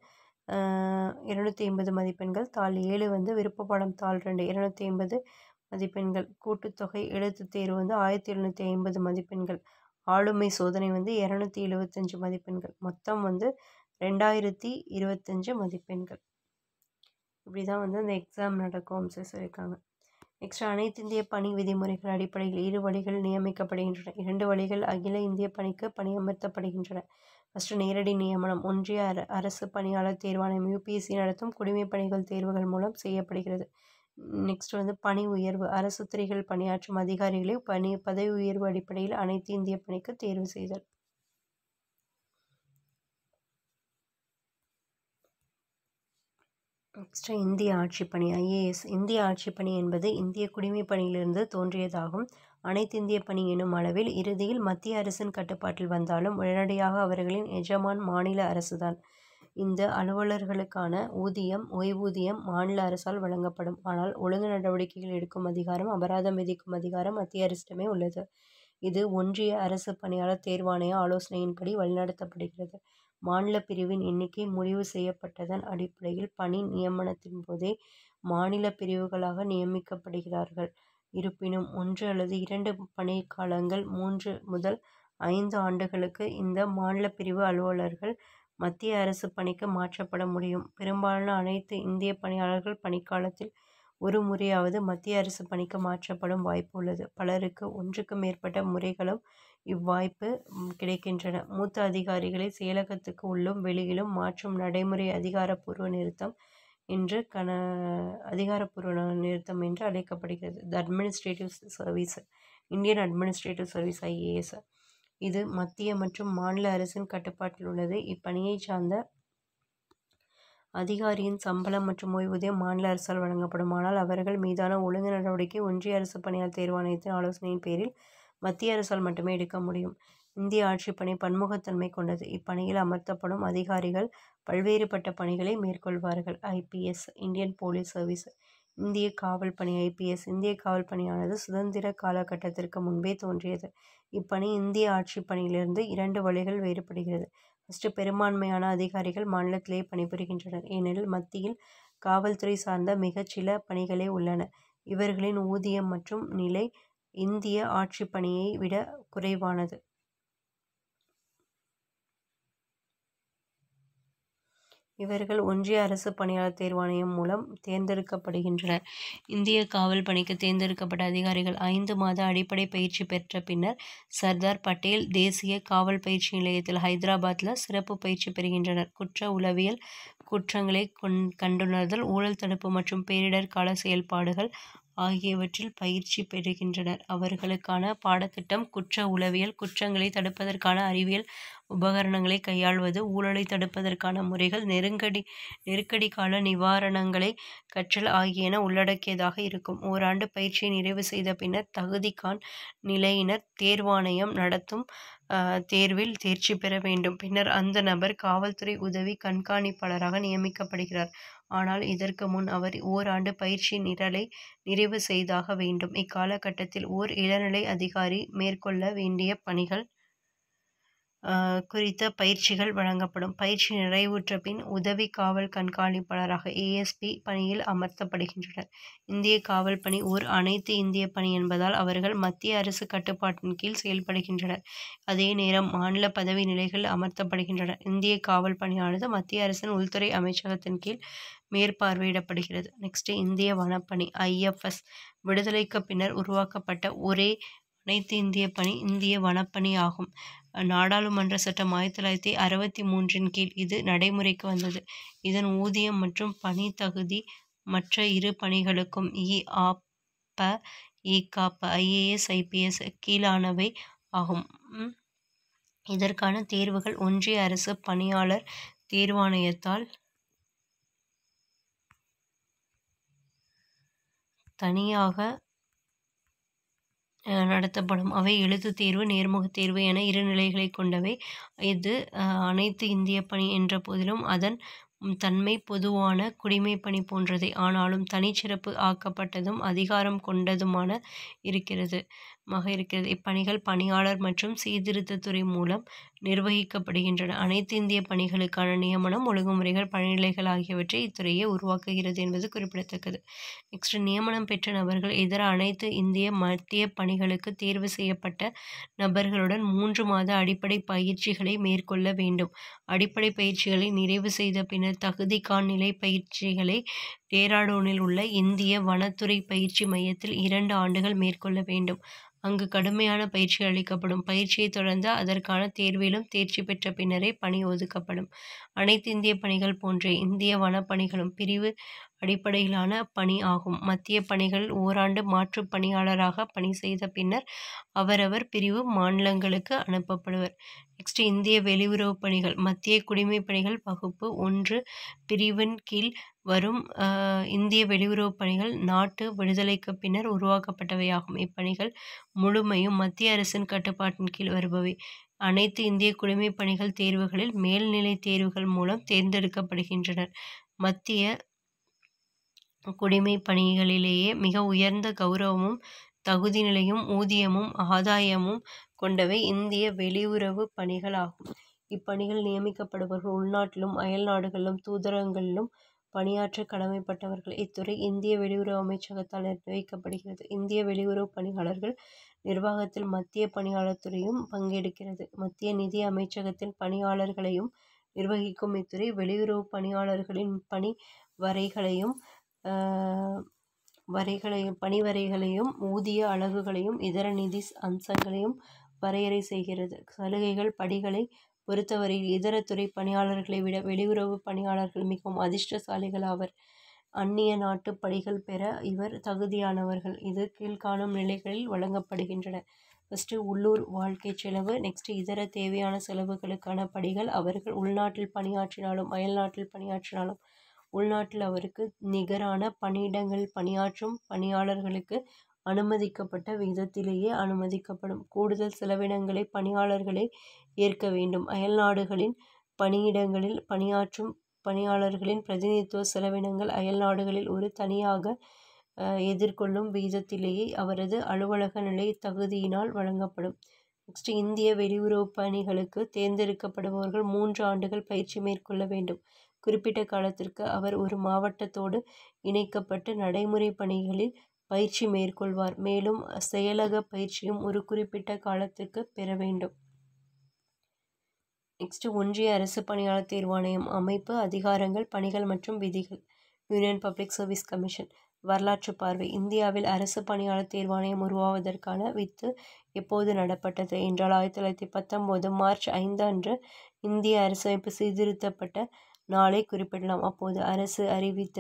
இருநூற்றி ஐம்பது மதிப்பெண்கள் தாள் ஏழு வந்து விருப்பப்பாடம் தாள் ரெண்டு இருநூற்றி ஐம்பது மதிப்பெண்கள் கூட்டுத்தொகை எழுத்து தேர்வு வந்து ஆயிரத்தி எழுநூற்றி ஐம்பது மதிப்பெண்கள் ஆளுமை சோதனை வந்து இரநூத்தி எழுபத்தஞ்சு மதிப்பெண்கள் மொத்தம் வந்து ரெண்டாயிரத்தி இருபத்தஞ்சு மதிப்பெண்கள் இப்படி தான் வந்து அந்த எக்ஸாம் நடக்கும் சொல்லியிருக்காங்க நெக்ஸ்ட் அனைத்து இந்திய பணி விதிமுறைகள் அடிப்படையில் இரு வழிகள் நியமிக்கப்படுகின்றன இரண்டு வழிகள் அகில இந்திய பணிக்கு பணியமர்த்தப்படுகின்றன ஃபஸ்ட்டு நேரடி நியமனம் ஒன்றிய அரசு பணியாளர் தேர்வாணையம் யூபிஎஸ்சி நடத்தும் குடிமை பணிகள் தேர்வுகள் மூலம் செய்யப்படுகிறது நெக்ஸ்ட் வந்து பணி உயர்வு அரசு துறைகள் பணியாற்றும் அதிகாரிகளை பணி பதவி உயர்வு அடிப்படையில் அனைத்து இந்திய பணிக்கு தேர்வு செய்தல் நெக்ஸ்ட் இந்திய பணி ஐஏஎஸ் இந்திய ஆட்சி பணி என்பது இந்திய குடிமை பணியிலிருந்து தோன்றியதாகும் அனைத்து இந்திய பணி எனும் அளவில் இறுதியில் மத்திய அரசின் கட்டுப்பாட்டில் வந்தாலும் உடனடியாக அவர்களின் எஜமான் மாநில அரசுதான் இந்த அலுவலர்களுக்கான ஊதியம் ஓய்வூதியம் மாநில அரசால் வழங்கப்படும் ஆனால் ஒழுங்கு நடவடிக்கைகள் எடுக்கும் அதிகாரம் அபராதம் விதிக்கும் அதிகாரம் மத்திய அரசிடமே உள்ளது இது ஒன்றிய அரசு பணியாளர் தேர்வாணைய ஆலோசனையின்படி வழிநடத்தப்படுகிறது மாநில பிரிவின் எண்ணிக்கை முடிவு செய்யப்பட்டதன் அடிப்படையில் பணி நியமனத்தின் போதே மாநில பிரிவுகளாக நியமிக்கப்படுகிறார்கள் இருப்பினும் ஒன்று அல்லது இரண்டு பணிக்காலங்கள் மூன்று முதல் ஐந்து ஆண்டுகளுக்கு இந்த மாநில பிரிவு அலுவலர்கள் மத்திய அரசு பணிக்கு மாற்றப்பட முடியும். பெரும்பாலான அனைத்து இந்திய பணியாளர்கள் பணிக்காலத்தில் ஒரு முறையாவது மத்திய அரசு பணிக்கு மாற்றப்படும் வாய்ப்பு உள்ளது. பலருக்கு ஒன்றுக்கு மேற்பட்ட முறைகளும் இவ்வாய்ப்பு கிடைக்கின்றன. மூத்த அதிகாரிகளை செயலகத்துக்கு உள்ளும் வெளியிலும் மாற்றும் நடைமுறை அதிகாரப்பூர்வ நிறுத்தம் என்று அதிகாரப்பூர்வ நிறுத்தம் என்று அழைக்கப்படுகிறது. The administrative service Indian administrative service IAS இது மத்திய மற்றும் மாநில அரசின் கட்டுப்பாட்டில் உள்ளது இப்பணியை சார்ந்த அதிகாரியின் சம்பளம் மற்றும் ஓய்வூதியம் மாநில அரசால் வழங்கப்படும் ஆனால் அவர்கள் மீதான ஒழுங்கு நடவடிக்கை ஒன்றிய அரசு பணியாளர் தேர்வாணையத்தின் ஆலோசனையின் பேரில் மத்திய அரசால் மட்டுமே எடுக்க முடியும் இந்திய ஆட்சிப்பணி பன்முகத்தன்மை கொண்டது இப்பணியில் அமர்த்தப்படும் அதிகாரிகள் பல்வேறுபட்ட பணிகளை மேற்கொள்வார்கள் ஐபிஎஸ் இந்தியன் போலீஸ் சர்வீஸ் இந்திய காவல் பணி ஐபிஎஸ் இந்திய காவல் பணியானது சுதந்திர காலகட்டத்திற்கு முன்பே தோன்றியது இப்பணி இந்திய ஆட்சி பணியிலிருந்து இரண்டு வழிகள் வேறுபடுகிறது ஃபஸ்ட்டு பெரும்பான்மையான அதிகாரிகள் மாநிலத்திலேயே பணிபுரிகின்றனர் ஏனெனில் மத்தியில் காவல்துறை சார்ந்த மிகச்சில பணிகளே உள்ளன இவர்களின் ஊதியம் மற்றும் நிலை இந்திய ஆட்சி பணியை விட குறைவானது இவர்கள் ஒன்றிய அரசு பணியாளர் தேர்வாணையம் மூலம் தேர்ந்தெடுக்கப்படுகின்றனர் இந்திய காவல் பணிக்கு தேர்ந்தெடுக்கப்பட்ட அதிகாரிகள் ஐந்து மாத அடிப்படை பயிற்சி பெற்ற பின்னர் சர்தார் பட்டேல் தேசிய காவல் பயிற்சி நிலையத்தில் ஹைதராபாத்தில் சிறப்பு பயிற்சி பெறுகின்றனர் குற்ற உளவியல் குற்றங்களை கொண் கண்டுணர்தல் ஊழல் தடுப்பு மற்றும் பேரிடர் கால செயல்பாடுகள் ஆகியவற்றில் பயிற்சி பெறுகின்றனர் அவர்களுக்கான பாடத்திட்டம் குற்ற உளவியல் குற்றங்களை தடுப்பதற்கான அறிவியல் உபகரணங்களை கையாள்வது ஊழலை தடுப்பதற்கான முறைகள் நெருங்கடி நெருக்கடி கால நிவாரணங்களை கற்றல் ஆகியன உள்ளடக்கியதாக இருக்கும் ஓராண்டு பயிற்சியை நிறைவு செய்த பின்னர் தகுதிக்கான் நிலையினர் தேர்வாணையம் நடத்தும் தேர்வில் தேர்ச்சி பெற வேண்டும் பின்னர் அந்த நபர் காவல்துறை உதவி கண்காணிப்பாளராக நியமிக்கப்படுகிறார் ஆனால் இதற்கு முன் அவர் ஓராண்டு பயிற்சி நிரலை நிறைவு செய்தாக வேண்டும் இக்காலகட்டத்தில் ஓர் இளநிலை அதிகாரி மேற்கொள்ள வேண்டிய பணிகள் குறித்த பயிற்சிகள் வழங்கப்படும் பயிற்சி நிறைவுற்ற பின் உதவி காவல் கண்காணிப்பாளராக ஏஎஸ்பி பணியில் அமர்த்தப்படுகின்றனர் இந்திய காவல் பணி ஓர் அனைத்து இந்திய பணி என்பதால் அவர்கள் மத்திய அரசு கட்டுப்பாட்டின் கீழ் செயல்படுகின்றனர் அதே நேரம் மாநில பதவி நிலைகள் அமர்த்தப்படுகின்றனர் இந்திய காவல் பணியானது மத்திய அரசின் உள்துறை அமைச்சகத்தின் கீழ் மேற்பார்வையிடப்படுகிறது நெக்ஸ்ட் இந்திய வனப்பணி ஐஎஃப்எஸ் விடுதலைக்கு பின்னர் உருவாக்கப்பட்ட ஒரே அனைத்து இந்திய பணி இந்திய வனப்பணி ஆகும் நாடாளுமன்ற சட்டம் ஆயிரத்தி தொள்ளாயிரத்தி அறுபத்தி மூன்றின் கீழ் இது நடைமுறைக்கு வந்தது இதன் ஊதியம் மற்றும் பணி தகுதி மற்ற இரு பணிகளுக்கும் இஆப்ப இகாப்ப ஐஏஎஸ் ஐபிஎஸ் கீழானவை ஆகும் இதற்கான தேர்வுகள் ஒன்றிய அரசு பணியாளர் தேர்வாணையத்தால் தனியாக நடத்தப்படும் அவை எழுத்துத் தேர்வு நேர்முகத் தேர்வு என இரு நிலைகளை கொண்டவை இது அனைத்து இந்திய பணி என்ற போதிலும் அதன் தன்மை பொதுவான குடிமை பணி போன்றதே ஆனாலும் தனிச்சிறப்பு ஆக்கப்பட்டதும் அதிகாரம் கொண்டதுமான இருக்கிறது மாக இருக்கிறது இப்பணிகள் பணியாளர் மற்றும் சீர்திருத்தத்துறை மூலம் நிர்வகிக்கப்படுகின்றன அனைத்து இந்திய பணிகளுக்கான நியமனம் ஒழுங்குமுறைகள் பணிநிலைகள் ஆகியவற்றை இத்துறையே உருவாக்குகிறது என்பது குறிப்பிடத்தக்கது நெக்ஸ்ட் நியமனம் பெற்ற நபர்கள் இதர அனைத்து இந்திய மத்திய பணிகளுக்கு தேர்வு செய்யப்பட்ட நபர்களுடன் மூன்று மாத அடிப்படை பயிற்சிகளை மேற்கொள்ள வேண்டும் அடிப்படை பயிற்சிகளை நிறைவு செய்த பின்னர் தகுதி நிலை பயிற்சிகளை டேராடூனில் உள்ள இந்திய வனத்துறை பயிற்சி மையத்தில் இரண்டு ஆண்டுகள் மேற்கொள்ள வேண்டும் அங்கு கடுமையான பயிற்சி அளிக்கப்படும் பயிற்சியை தொடர்ந்து அதற்கான தேர்வு மேலும் தேர்ச்சி பெற்ற பின்னரே பணி ஒதுக்கப்படும் அனைத்து இந்திய பணிகள் போன்றே இந்திய வனப்பணிகளும் பிரிவு அடிப்படையிலான பணி ஆகும் மத்திய பணிகள் ஓராண்டு மாற்று பணியாளராக பணி செய்த பின்னர் அவரவர் பிரிவு மாநிலங்களுக்கு அனுப்பப்படுவர் நெக்ஸ்ட் இந்திய வெளியுறவு பணிகள் மத்திய குடிமை பணிகள் வகுப்பு ஒன்று பிரிவின் கீழ் வரும் இந்திய வெளியுறவு பணிகள் நாட்டு விடுதலைக்கு பின்னர் உருவாக்கப்பட்டவையாகும் இப்பணிகள் முழுமையும் மத்திய அரசின் கட்டுப்பாட்டின் கீழ் வருபவை அனைத்து இந்திய குடிமைப் பணிகள் தேர்வுகளில் மேல்நிலை தேர்வுகள் மூலம் தேர்ந்தெடுக்கப்படுகின்றனர் மத்திய குடிமை பணிகளிலேயே மிக உயர்ந்த கௌரவமும் தகுதி நிலையும் ஊதியமும் ஆதாயமும் கொண்டவை இந்திய வெளியுறவு பணிகள் ஆகும் இப்பணிகள் நியமிக்கப்படுபவர்கள் உள்நாட்டிலும் அயல் நாடுகளிலும் தூதரகங்களிலும் பணியாற்ற கடமைப்பட்டவர்கள் இத்துறை இந்திய வெளியுறவு அமைச்சகத்தால் நிர்வகிக்கப்படுகிறது இந்திய வெளியுறவு பணியாளர்கள் நிர்வாகத்தில் மத்திய பணியாளர் துறையும் பங்கெடுக்கிறது மத்திய நிதி அமைச்சகத்தின் பணியாளர்களையும் நிர்வகிக்கும் இத்துறை வெளியுறவு பணியாளர்களின் பணி வரைகளையும் வரைகளையும் பணிவரைகளையும் ஊதிய அலகுகளையும் இதர நிதி அம்சங்களையும் வரையறை செய்கிறது சலுகைகள் படிகளை பொறுத்தவரையில் இதர துறை பணியாளர்களை விட வெளியுறவு பணியாளர்கள் மிகவும் அதிர்ஷ்டசாலிகள் ஆவர் அந்நிய நாட்டு படிகள் பெற இவர் தகுதியானவர்கள் இது கீழ்காணும் நிலைகளில் வழங்கப்படுகின்றன ஃபஸ்ட்டு உள்ளூர் வாழ்க்கை செலவு நெக்ஸ்ட்டு இதர தேவையான செலவுகளுக்கான படிகள் அவர்கள் உள்நாட்டில் பணியாற்றினாலும் அயல்நாட்டில் பணியாற்றினாலும் உள்நாட்டில் அவருக்கு நிகரான பணியிடங்கள் பணியாற்றும் பணியாளர்களுக்கு அனுமதிக்கப்பட்ட விகிதத்திலேயே அனுமதிக்கப்படும். கூடுதல் செலவினங்களை பணியாளர்களே ஏற்க வேண்டும். அயல்நாடுகளின் பணியிடங்களில் பணியாற்றும் பணியாளர்களின் பிரதிநிதித்துவ செலவினங்கள் அயல்நாடுகளில் ஒரு தனியாக எதிர்கொள்ளும் விகிதத்திலேயே அவரது அலுவலக நிலை தகுதியினால் வழங்கப்படும். நெக்ஸ்ட் இந்திய வெளியுறவு பணிகளுக்கு தேர்ந்தெடுக்கப்படுபவர்கள் மூன்று ஆண்டுகள் பயிற்சி மேற்கொள்ள வேண்டும். குறிப்பிட்ட காலத்திற்கு அவர் ஒரு மாவட்டத்தோடு இணைக்கப்பட்டு நடைமுறை பணிகளில் பயிற்சி மேற்கொள்வார் மேலும் செயலக பயிற்சியும் ஒரு குறிப்பிட்ட காலத்திற்கு பெற வேண்டும் நெக்ஸ்ட் ஒன்றிய அரசு பணியாளர் தேர்வாணையம் அமைப்பு அதிகாரங்கள் பணிகள் மற்றும் விதிகள் யூனியன் பப்ளிக் சர்வீஸ் கமிஷன் வரலாற்று பார்வை இந்தியாவில் அரசு பணியாளர் தேர்வாணையம் உருவாவதற்கான வித்து எப்போது நடப்பட்டது என்றால் ஆயிரத்தி தொள்ளாயிரத்தி பத்தொம்போது மார்ச் ஐந்து அன்று இந்திய அரசமைப்பு சீர்திருத்தப்பட்ட நாளை குறிப்பிடலாம் அப்போது அரசு அறிவித்த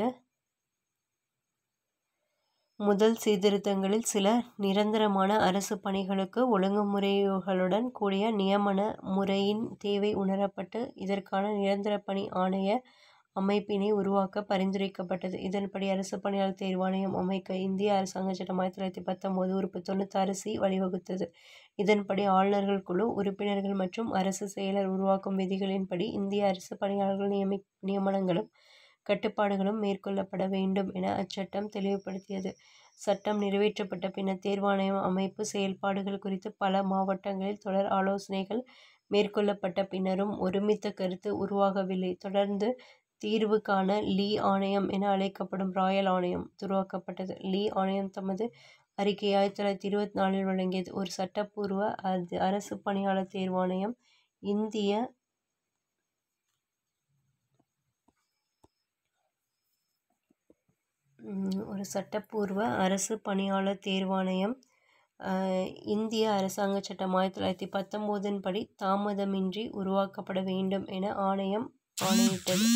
முதல் சீர்திருத்தங்களில் சில நிரந்தரமான அரசு பணிகளுக்கு ஒழுங்குமுறைகளுடன் கூடிய நியமன முறையின் தேவை உணரப்பட்டு இதற்கான நிரந்தர பணி ஆணைய அமைப்பினை உருவாக்க பரிந்துரைக்கப்பட்டது இதன்படி அரசு பணியாளர் தேர்வாணையம் அமைக்க இந்திய அரசாங்க சட்டம் ஆயிரத்தி தொள்ளாயிரத்தி பத்தொம்போது உறுப்பு தொண்ணூத்தாறு சி வழிவகுத்தது இதன்படி ஆளுநர்கள் குழு உறுப்பினர்கள் மற்றும் அரசு செயலர் உருவாக்கும் விதிகளின்படி இந்திய அரசு பணியாளர்கள் நியமி நியமனங்களும் கட்டுப்பாடுகளும் மேற்கொள்ளப்பட வேண்டும் என அச்சட்டம் தெளிவுபடுத்தியது. சட்டம் நிறைவேற்றப்பட்ட பின்னர் தேர்வாணையம் அமைப்பு செயல்பாடுகள் குறித்து பல மாவட்டங்களில் தொடர் ஆலோசனைகள் மேற்கொள்ளப்பட்ட பின்னரும் ஒருமித்த கருத்து உருவாகவில்லை. தொடர்ந்து தீர்வு காண லீ ஆணையம் என அழைக்கப்படும் ராயல் ஆணையம் உருவாக்கப்பட்டது. லீ ஆணையம் தமது அறிக்கையை ஆயிரத்தி தொள்ளாயிரத்தி இருபத்தி நாலில் வழங்கியது. ஒரு சட்டப்பூர்வ அரசு பணியாளர் தேர்வாணையம் இந்திய ஒரு சட்டப்பூர்வ அரசு பணியாளர் தேர்வாணையம் இந்திய அரசாங்க சட்டம் ஆயிரத்தி தொள்ளாயிரத்தி பத்தொம்போதின் படி தாமதமின்றி உருவாக்கப்பட வேண்டும் என ஆணையம் ஆணையிட்டது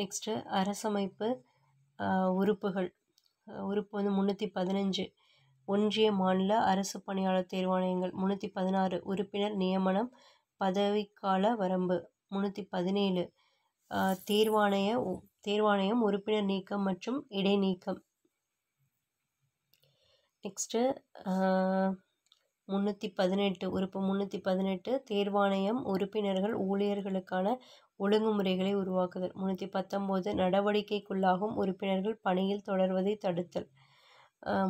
நெக்ஸ்ட்டு அரசமைப்பு உறுப்புகள் உறுப்பு வந்து முந்நூற்றி பதினஞ்சு ஒன்றிய மாநில அரசு பணியாளர் தேர்வாணையங்கள் முந்நூற்றி பதினாறு உறுப்பினர் நியமனம் பதவிக்கால வரம்பு முந்நூற்றி பதினேழு தேர்வாணைய தேர்வாணையம் உறுப்பினர் நீக்கம் மற்றும் இடைநீக்கம் நெக்ஸ்ட்டு முந்நூற்றி பதினெட்டு உறுப்பு முந்நூற்றி பதினெட்டு தேர்வாணையம் உறுப்பினர்கள் ஊழியர்களுக்கான ஒழுங்குமுறைகளை உருவாக்குதல் முந்நூற்றி பத்தொம்போது நடவடிக்கைக்குள்ளாகும் உறுப்பினர்கள் பணியில் தொடர்வதை தடுத்தல்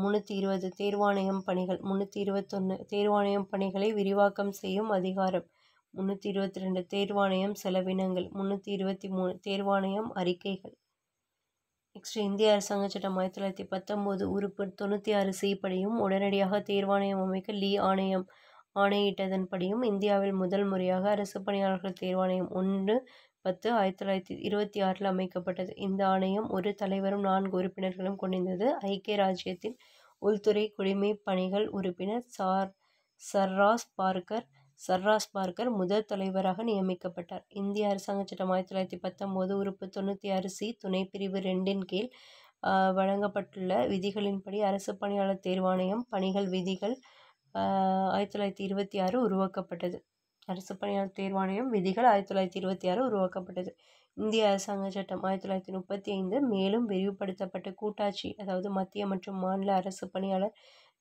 முந்நூற்றி இருபது தேர்வாணையம் பணிகள் முந்நூற்றி இருபத்தொன்று தேர்வாணையம் பணிகளை விரிவாக்கம் செய்யும் அதிகாரம் முந்நூற்றி இருபத்தி ரெண்டு தேர்வாணையம் செலவினங்கள் முந்நூற்றி இருபத்தி மூணு தேர்வாணையம் அறிக்கைகள் நெக்ஸ்ட் இந்திய அரசாங்க சட்டம் ஆயிரத்தி தொள்ளாயிரத்தி பத்தொம்போது உறுப்பு தொண்ணூற்றி ஆறு செய்படியும் உடனடியாக தேர்வாணையம் அமைக்க லீ ஆணையம் ஆணையிட்டதன்படியும் இந்தியாவில் முதல் முறையாக அரசு பணியாளர்கள் தேர்வாணையம் ஒன்று பத்து ஆயிரத்தி தொள்ளாயிரத்தி இருபத்தி ஆறில் அமைக்கப்பட்டது இந்த ஆணையம் ஒரு தலைவரும் நான்கு உறுப்பினர்களும் கொண்டிருந்தது ஐக்கிய ராஜ்யத்தின் உள்துறை குடிமை பணிகள் உறுப்பினர் சார் சர்ராஸ் பார்க்கர் சர்ராஸ் பார்கர் முதல் தலைவராக நியமிக்கப்பட்டார் இந்திய அரசாங்க சட்டம் ஆயிரத்தி தொள்ளாயிரத்தி பத்தொம்போது உறுப்பு தொண்ணூற்றி ஆறு சி துணை பிரிவு ரெண்டின் கீழ் வழங்கப்பட்டுள்ள விதிகளின்படி அரசு பணியாளர் தேர்வாணையம் பணிகள் விதிகள் ஆயிரத்தி தொள்ளாயிரத்தி இருபத்தி ஆறு உருவாக்கப்பட்டது அரசு பணியாளர் தேர்வாணையம் விதிகள் ஆயிரத்தி தொள்ளாயிரத்தி இருபத்தி ஆறு உருவாக்கப்பட்டது இந்திய அரசாங்க சட்டம் ஆயிரத்தி தொள்ளாயிரத்தி முப்பத்தி ஐந்து மேலும் விரிவுபடுத்தப்பட்ட கூட்டாட்சி அதாவது மத்திய மற்றும் மாநில அரசு பணியாளர்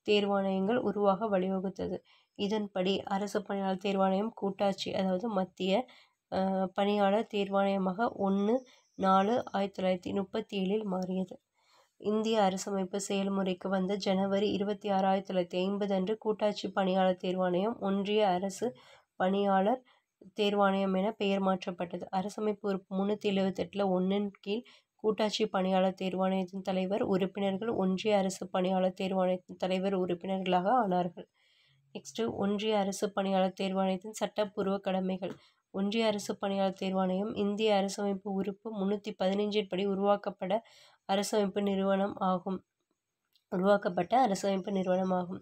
தேர்வாணையங்கள் உருவாக வழிவகுத்தது இதன்படி அரசு பணியாளர் தேர்வாணையம் கூட்டாட்சி அதாவது மத்திய பணியாளர் தேர்வாணையமாக ஒன்று நாலு ஆயிரத்தி தொள்ளாயிரத்தி முப்பத்தி ஏழில் மாறியது இந்திய அரசமைப்பு செயல்முறைக்கு வந்த ஜனவரி இருபத்தி ஆறு ஆயிரத்தி தொள்ளாயிரத்தி ஐம்பது அன்று கூட்டாட்சி பணியாளர் தேர்வாணையம் ஒன்றிய அரசு பணியாளர் தேர்வாணையம் என பெயர் மாற்றப்பட்டது அரசமைப்பு உறுப்பு முன்னூற்றி எழுபத்தெட்டில் ஒன்றின் கீழ் கூட்டாட்சி பணியாளர் தேர்வாணையத்தின் தலைவர் உறுப்பினர்கள் ஒன்றிய அரசு பணியாளர் தேர்வாணையத்தின் தலைவர் உறுப்பினர்களாக ஆனார்கள் நெக்ஸ்ட்டு ஒன்றிய அரசு பணியாளர் தேர்வாணையத்தின் சட்டப்பூர்வ கடமைகள் ஒன்றிய அரசு பணியாளர் தேர்வாணையம் இந்திய அரசமைப்பு உறுப்பு முந்நூற்றி பதினைஞ்சின் படி உருவாக்கப்பட அரசமைப்பு நிறுவனம் ஆகும் உருவாக்கப்பட்ட அரசமைப்பு நிறுவனம் ஆகும்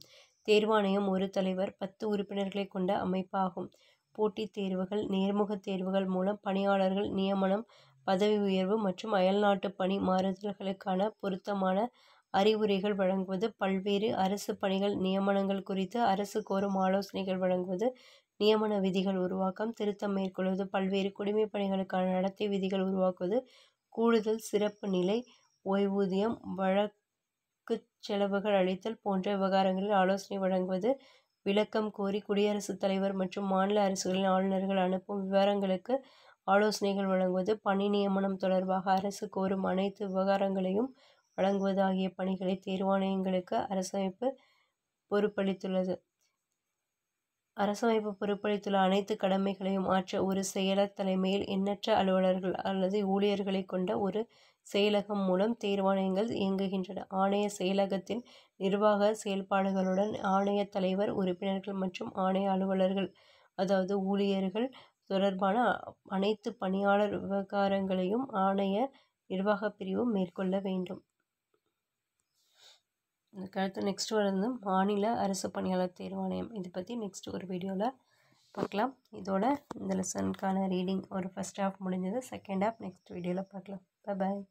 தேர்வாணையம் ஒரு தலைவர் பத்து உறுப்பினர்களை கொண்ட அமைப்பாகும் போட்டித் தேர்வுகள் நேர்முகத் தேர்வுகள் மூலம் பணியாளர்கள் நியமனம் பதவி உயர்வு மற்றும் அயல்நாட்டு பணி மாறுதல்களுக்கான பொருத்தமான அறிவுரைகள் வழங்குவது பல்வேறு அரசு பணிகள் நியமனங்கள் குறித்து அரசு கோரும் ஆலோசனைகள் வழங்குவது நியமன விதிகள் உருவாக்கம் திருத்தம் மேற்கொள்வது பல்வேறு குடிமை பணிகளுக்கான நடத்தை விதிகள் உருவாக்குவது கூடுதல் சிறப்பு நிலை ஓய்வூதியம் வழக்கு செலவுகள் அளித்தல் போன்ற விவகாரங்களில் ஆலோசனை வழங்குவது விளக்கம் கோரி குடியரசுத் தலைவர் மற்றும் மாநில அரசுகளின் ஆளுநர்கள் அனுப்பும் விவரங்களுக்கு ஆலோசனைகள் வழங்குவது பணி நியமனம் தொடர்பாக அரசு கோரும் அனைத்து விவகாரங்களையும் வழங்குவது ஆகிய பணிகளை தேர்வாணையங்களுக்கு அரசமைப்பு பொறுப்பளித்துள்ளது அரசமைப்பு பொறுப்பளித்துள்ள அனைத்து கடமைகளையும் ஆற்ற ஒரு செயலர் தலைமையில் எண்ணற்ற அலுவலர்கள் அல்லது ஊழியர்களை கொண்ட ஒரு செயலகம் மூலம் தேர்வாணையங்கள் இயங்குகின்றன ஆணைய செயலகத்தின் நிர்வாக செயல்பாடுகளுடன் ஆணைய தலைவர் உறுப்பினர்கள் மற்றும் ஆணைய அலுவலர்கள் அதாவது ஊழியர்கள் தொடர்பான அனைத்து பணியாளர் விவகாரங்களையும் ஆணைய நிர்வாகப் பிரிவு மேற்கொள்ள வேண்டும் அதுக்கடுத்து நெக்ஸ்ட் வந்து மாநில அரசு பணியாளர் தேர்வாணையம் இதை பற்றி நெக்ஸ்ட் ஒரு வீடியோவில் பார்க்கலாம் இதோட இந்த லெசனுக்கான ரீடிங் ஒரு ஃபஸ்ட் ஹாஃப் முடிஞ்சது செகண்ட் ஹாஃப் நெக்ஸ்ட் வீடியோவில் பார்க்கலாம் பாய்